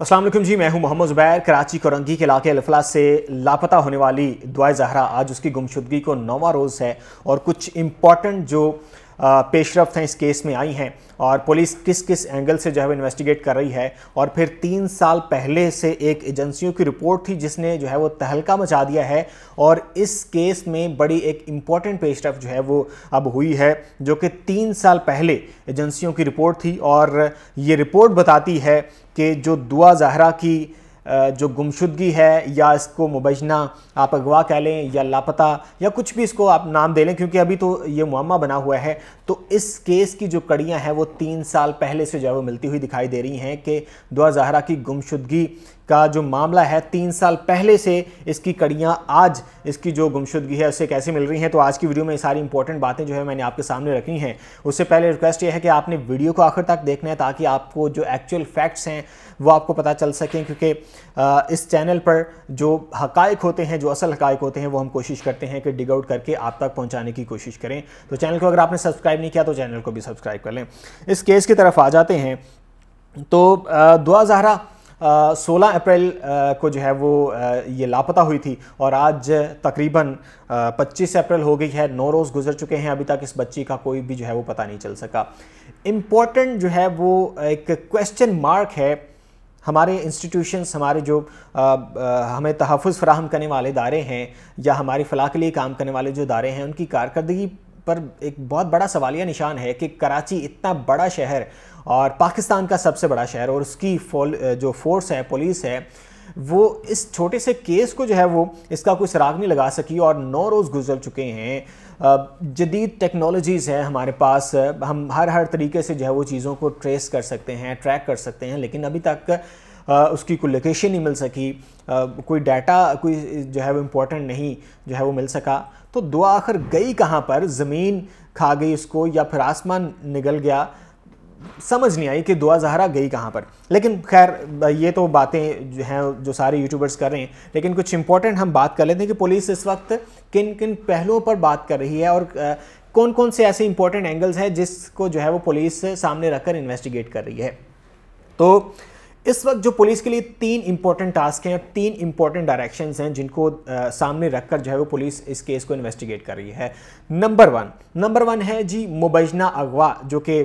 असलम जी मैं हूं मोहम्मद जुबैर कराची कोरंगी के इलाके अलफला से लापता होने वाली दुआ जहरा आज उसकी गुमशुदगी को नौवा रोज़ है और कुछ इम्पॉर्टेंट जो पेशरफ हैं इस केस में आई हैं और पुलिस किस किस एंगल से जो है वो इन्वेस्टिगेट कर रही है और फिर तीन साल पहले से एक एजेंसियों की रिपोर्ट थी जिसने जो है वो तहलका मचा दिया है और इस केस में बड़ी एक इम्पॉर्टेंट पेशरफ जो है वो अब हुई है जो कि तीन साल पहले एजेंसियों की रिपोर्ट थी और ये रिपोर्ट बताती है कि जो दुआ जहरा की जो गुमशुदगी है या इसको मुबजना आप अगवा कह लें या लापता या कुछ भी इसको आप नाम दे लें क्योंकि अभी तो ये मामा बना हुआ है तो इस केस की जो कड़ियाँ हैं वो तीन साल पहले से जो है वो मिलती हुई दिखाई दे रही हैं कि दुआ जहरा की गुमशुदगी का जो मामला है तीन साल पहले से इसकी कड़ियाँ आज इसकी जो गुमशुदगी है उससे कैसे मिल रही हैं तो आज की वीडियो में सारी इंपॉर्टेंट बातें जो है मैंने आपके सामने रखी हैं उससे पहले रिक्वेस्ट ये है कि आपने वीडियो को आखिर तक देखना है ताकि आपको जो एक्चुअल फैक्ट्स हैं वो आपको पता चल सकें क्योंकि इस चैनल पर जो हक होते हैं जो असल हक होते हैं वो हम कोशिश करते हैं कि डिग आउट करके आप तक पहुँचाने की कोशिश करें तो चैनल को अगर आपने सब्सक्राइब नहीं किया तो चैनल को भी सब्सक्राइब कर लें इस केस की तरफ आ जाते हैं तो दुआ जहरा 16 अप्रैल को जो है वो ये लापता हुई थी और आज तकरीबन 25 अप्रैल हो गई है नौ रोज़ गुजर चुके हैं अभी तक इस बच्ची का कोई भी जो है वो पता नहीं चल सका इम्पॉर्टेंट जो है वो एक क्वेश्चन मार्क है हमारे इंस्टीट्यूशंस हमारे जो आ, आ, हमें तहफ़ फ़राहम करने वाले इदारे हैं या हमारी फ़लाह के लिए काम करने वाले जो इदारे हैं उनकी कारकर्दगी पर एक बहुत बड़ा सवालिया निशान है कि कराची इतना बड़ा शहर और पाकिस्तान का सबसे बड़ा शहर और उसकी फोल जो फोर्स है पुलिस है वो इस छोटे से केस को जो है वो इसका कोई सराग नहीं लगा सकी और नौ रोज़ गुजर चुके हैं जदीद टेक्नोलॉजीज़ हैं हमारे पास हम हर हर तरीके से जो है वो चीज़ों को ट्रेस कर सकते हैं ट्रैक कर सकते हैं लेकिन अभी तक उसकी कोई लोकेशन नहीं मिल सकी कोई डाटा कोई जो है वो इम्पोर्टेंट नहीं जो है वो मिल सका तो दुआ आखिर गई कहाँ पर ज़मीन खा गई उसको या फिर आसमान निगल गया समझ नहीं आई कि दुआ जहरा गई कहाँ पर लेकिन खैर ये तो बातें जो हैं जो सारे यूट्यूबर्स कर रहे हैं लेकिन कुछ इंपॉर्टेंट हम बात कर लेते हैं कि पुलिस इस वक्त किन किन पहलुओं पर बात कर रही है और कौन कौन से ऐसे इंपॉर्टेंट एंगल्स हैं जिसको जो है वो पुलिस सामने रखकर इन्वेस्टिगेट कर रही है तो इस वक्त जो पुलिस के लिए तीन इंपॉर्टेंट टास्क हैं तीन इंपॉर्टेंट डायरेक्शन हैं जिनको आ, सामने रखकर जो है वो पुलिस इस केस को इन्वेस्टिगेट कर रही है नंबर वन नंबर वन है जी मुबैजना अगवा जो कि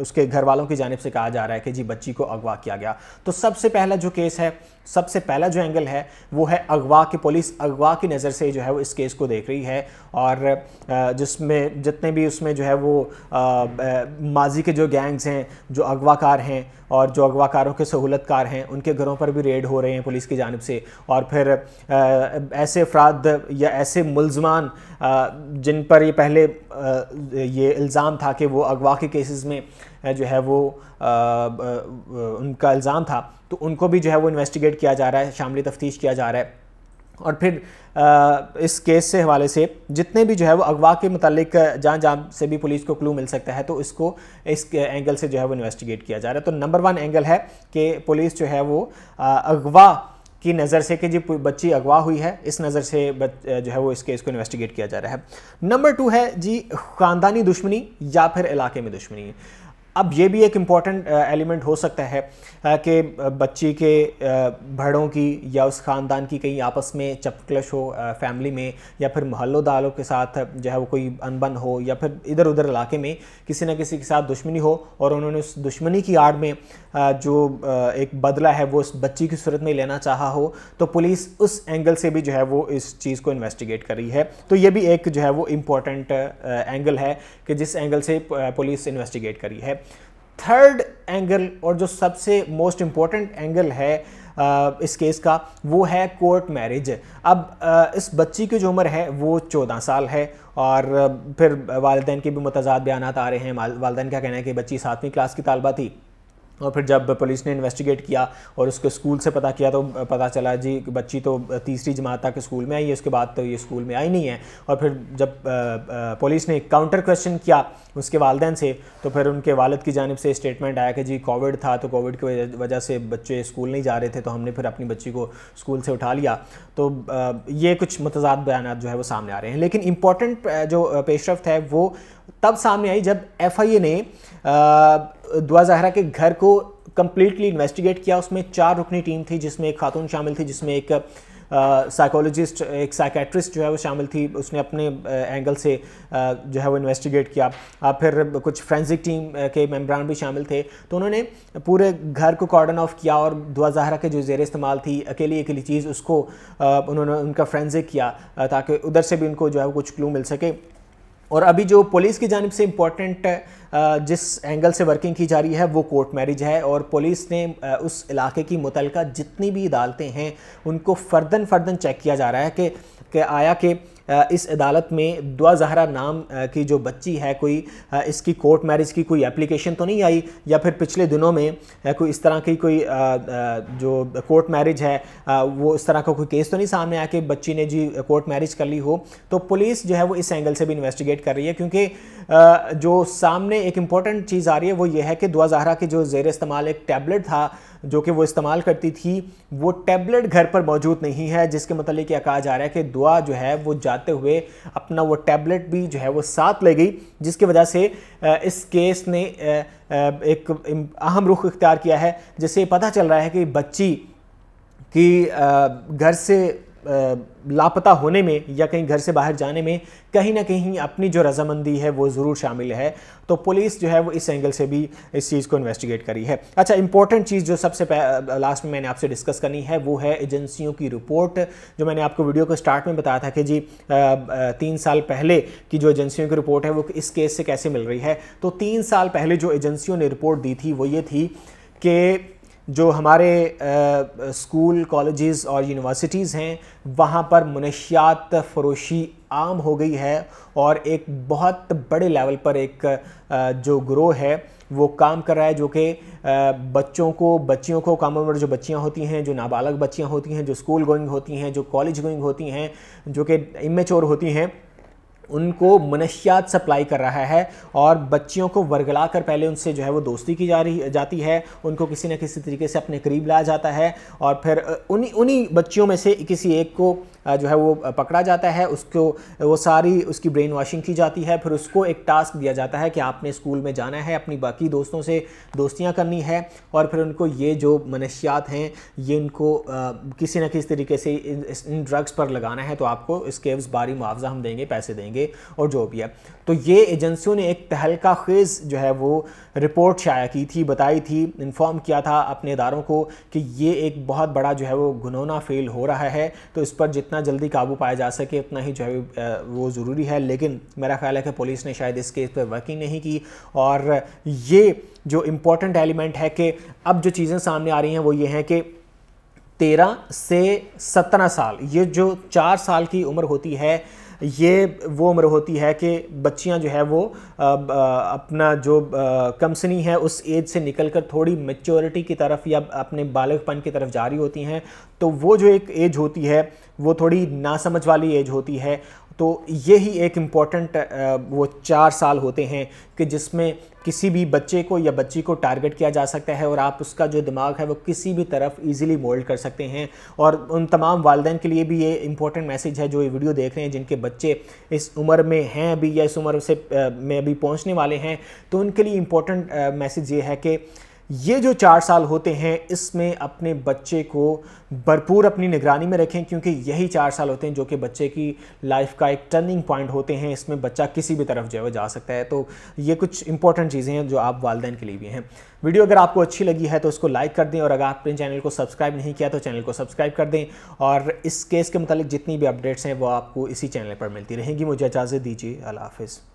उसके घर वालों की जानब से कहा जा रहा है कि जी बच्ची को अगवा किया गया तो सबसे पहला जो केस है सबसे पहला जो एंगल है वो है अगवा की पुलिस अगवा की नज़र से जो है वो इस केस को देख रही है और जिसमें जितने भी उसमें जो है वो माजी के जो गैंग्स हैं जो अगवाकार हैं और जो अगवाकारों के सहूलतकार हैं उनके घरों पर भी रेड हो रहे हैं पुलिस की जानब से और फिर ऐसे अफराद या ऐसे मुलजमान जिन पर ये पहले ये इल्ज़ाम था कि वो अगवा के केसेस में जो है वो उनका इल्ज़ाम था तो उनको भी जो है वो इन्वेस्टिगेट किया जा रहा है शामली तफ्तीश किया जा रहा है और फिर आ, इस केस से हवाले से जितने भी जो है वो अगवा के मतलब जहाँ जहाँ से भी पुलिस को क्लू मिल सकता है तो इसको इस एंगल से जो है वो इन्वेस्टिगेट किया जा रहा है तो नंबर वन एंगल है कि पुलिस जो है वो अगवा की नज़र से कि जी बच्ची अगवा हुई है इस नज़र से बच, जो है वो इस केस को इन्वेस्टिगेट किया जा रहा है नंबर टू है जी ख़ानदानी दुश्मनी या फिर इलाके में दुश्मनी अब ये भी एक इम्पॉर्टेंट एलिमेंट uh, हो सकता है uh, कि uh, बच्ची के भड़ों की या उस ख़ानदान की कहीं आपस में चपकलश हो फैमिली में या फिर दालों के साथ जो है वो कोई अनबन हो या फिर इधर उधर इलाके में किसी न किसी के साथ दुश्मनी हो और उन्होंने उस दुश्मनी की आड़ में जो एक बदला है वो उस बच्ची की सूरत में लेना चाहा हो तो पुलिस उस एंगल से भी जो है वो इस चीज़ को इन्वेस्टिगेट कर रही है तो ये भी एक जो है वो इम्पॉर्टेंट एंगल है कि जिस एंगल से पुलिस इन्वेस्टिगेट करी है थर्ड एंगल और जो सबसे मोस्ट इम्पॉर्टेंट एंगल है आ, इस केस का वो है कोर्ट मैरिज अब आ, इस बच्ची की जो उम्र है वो चौदह साल है और फिर वालदेन के भी मतजाद बयान आ रहे हैं वालदेन का कहना है कि बच्ची सातवीं क्लास की तालबा थी और फिर जब पुलिस ने इन्वेस्टिगेट किया और उसके स्कूल से पता किया तो पता चला जी बच्ची तो तीसरी जमात तक स्कूल में आई है उसके बाद तो ये स्कूल में आई नहीं है और फिर जब पुलिस ने काउंटर क्वेश्चन किया उसके वालदेन से तो फिर उनके वालद की जानब से स्टेटमेंट आया कि जी कोविड था तो कोविड की वजह से बच्चे स्कूल नहीं जा रहे थे तो हमने फिर अपनी बच्ची को स्कूल से उठा लिया तो ये कुछ मतजाद बयान जो है वो सामने आ रहे हैं लेकिन इंपॉर्टेंट जो पेशरफ है वो तब सामने आई जब एफ आई ए ने दुआ जहरा के घर को कम्प्लीटली इन्वेस्टिगेट किया उसमें चार रुकनी टीम थी जिसमें एक खातून शामिल थी जिसमें एक साइकोलॉजिस्ट एक साइकेट्रिस्ट जो है वो शामिल थी उसने अपने एंगल से जो है वो इन्वेस्टिगेट किया आ, फिर कुछ फ्रेंसिक टीम के मेम्बरान भी शामिल थे तो उन्होंने पूरे घर को कॉर्डन ऑफ किया और दुआ जहरा के जो जेर इस्तेमाल थी अकेली अकेली चीज़ उसको उन्होंने उनका फ्रेंसिक किया ताकि उधर से भी उनको जो है वो कुछ क्लू मिल सके और अभी जो पुलिस की जानब से इम्पोर्टेंट जिस एंगल से वर्किंग की जा रही है वो कोर्ट मैरिज है और पुलिस ने उस इलाके की मुतलका जितनी भी अदालतें हैं उनको फर्दन फर्दन चेक किया जा रहा है कि, कि आया कि इस अदालत में दुआ जहरा नाम की जो बच्ची है कोई इसकी कोर्ट मैरिज की कोई एप्लीकेशन तो नहीं आई या फिर पिछले दिनों में कोई इस तरह की कोई जो कोर्ट मैरिज है वो इस तरह का कोई केस तो नहीं सामने आया कि बच्ची ने जी कोर्ट मैरिज कर ली हो तो पुलिस जो है वो इस एंगल से भी इन्वेस्टिगेट कर रही है क्योंकि जो सामने एक इम्पॉर्टेंट चीज़ आ रही है वो ये है कि दुआ जहरा के जो जेर इस्तेमाल एक टैबलेट था जो कि वो इस्तेमाल करती थी वो टैबलेट घर पर मौजूद नहीं है जिसके मतलब यह कहा जा रहा है कि दुआ जो है वो जाते हुए अपना वो टैबलेट भी जो है वो साथ ले गई जिसकी वजह से इस केस ने एक अहम रुख इख्तियार किया है जिससे पता चल रहा है कि बच्ची की घर से लापता होने में या कहीं घर से बाहर जाने में कहीं ना कहीं अपनी जो रजामंदी है वो ज़रूर शामिल है तो पुलिस जो है वो इस एंगल से भी इस चीज़ को इन्वेस्टिगेट करी है अच्छा इंपॉर्टेंट चीज़ जो सबसे लास्ट में मैंने आपसे डिस्कस करनी है वो है एजेंसियों की रिपोर्ट जो मैंने आपको वीडियो को स्टार्ट में बताया था कि जी तीन साल पहले की जो एजेंसियों की रिपोर्ट है वो इस केस से कैसे मिल रही है तो तीन साल पहले जो एजेंसियों ने रिपोर्ट दी थी वो ये थी कि जो हमारे स्कूल कॉलेजेस और यूनिवर्सिटीज़ हैं वहाँ पर मनशियात फरोशी आम हो गई है और एक बहुत बड़े लेवल पर एक जो ग्रोह है वो काम कर रहा है जो कि बच्चों को बच्चियों को कम उम्र जो बच्चियां होती हैं जो नाबालग बच्चियां होती हैं जो स्कूल गोइंग होती हैं जो कॉलेज गोइंग होती हैं जो कि इमेचोर होती हैं उनको मनशियात सप्लाई कर रहा है और बच्चियों को वर्गला कर पहले उनसे जो है वो दोस्ती की जा रही जाती है उनको किसी न किसी तरीके से अपने करीब लाया जाता है और फिर उन्हीं उन्हीं बच्चियों में से किसी एक को जो है वो पकड़ा जाता है उसको वो सारी उसकी ब्रेन वॉशिंग की जाती है फिर उसको एक टास्क दिया जाता है कि आपने स्कूल में जाना है अपनी बाकी दोस्तों से दोस्तियाँ करनी है और फिर उनको ये जो मनशियात हैं ये इनको किसी न किसी तरीके से इन, ड्रग्स पर लगाना है तो आपको इसके बारी मुआवजा हम देंगे पैसे देंगे और जो भी है तो ये एजेंसियों ने एक तहलका खेज़ जो है वो रिपोर्ट शाया की थी बताई थी इन्फॉर्म किया था अपने इदारों को कि ये एक बहुत बड़ा जो है वो घुनौना फेल हो रहा है तो इस पर जित जितना जल्दी काबू पाया जा सके उतना ही जो है वो ज़रूरी है लेकिन मेरा ख्याल है कि पुलिस ने शायद इस केस पर वर्किंग नहीं की और ये जो इम्पोर्टेंट एलिमेंट है कि अब जो चीज़ें सामने आ रही हैं वो ये हैं कि तेरह से सत्रह साल ये जो चार साल की उम्र होती है ये वो उम्र होती है कि बच्चियाँ जो है वो अपना जो कमसनी है उस एज से निकल कर थोड़ी मेच्योरिटी की तरफ या अपने बालकपन की तरफ जा रही होती हैं तो वो जो एक एज होती है वो थोड़ी नासमझ वाली एज होती है तो ये ही एक इम्पॉर्टेंट वो चार साल होते हैं कि जिसमें किसी भी बच्चे को या बच्ची को टारगेट किया जा सकता है और आप उसका जो दिमाग है वो किसी भी तरफ इजीली मोल्ड कर सकते हैं और उन तमाम वालदेन के लिए भी ये इम्पॉर्टेंट मैसेज है जो ये वीडियो देख रहे हैं जिनके बच्चे इस उम्र में हैं अभी या इस उम्र से में अभी पहुँचने वाले हैं तो उनके लिए इम्पॉर्टेंट मैसेज ये है कि ये जो चार साल होते हैं इसमें अपने बच्चे को भरपूर अपनी निगरानी में रखें क्योंकि यही चार साल होते हैं जो कि बच्चे की लाइफ का एक टर्निंग पॉइंट होते हैं इसमें बच्चा किसी भी तरफ जो है जा सकता है तो ये कुछ इंपॉर्टेंट चीज़ें हैं जो आप वालदेन के लिए भी हैं वीडियो अगर आपको अच्छी लगी है तो उसको लाइक कर दें और अगर आपने चैनल को सब्सक्राइब नहीं किया तो चैनल को सब्सक्राइब कर दें और इस केस के मतलब जितनी भी अपडेट्स हैं वो आपको इसी चैनल पर मिलती रहेंगी मुझे इजाज़त दीजिए अल्लाह हाफिज़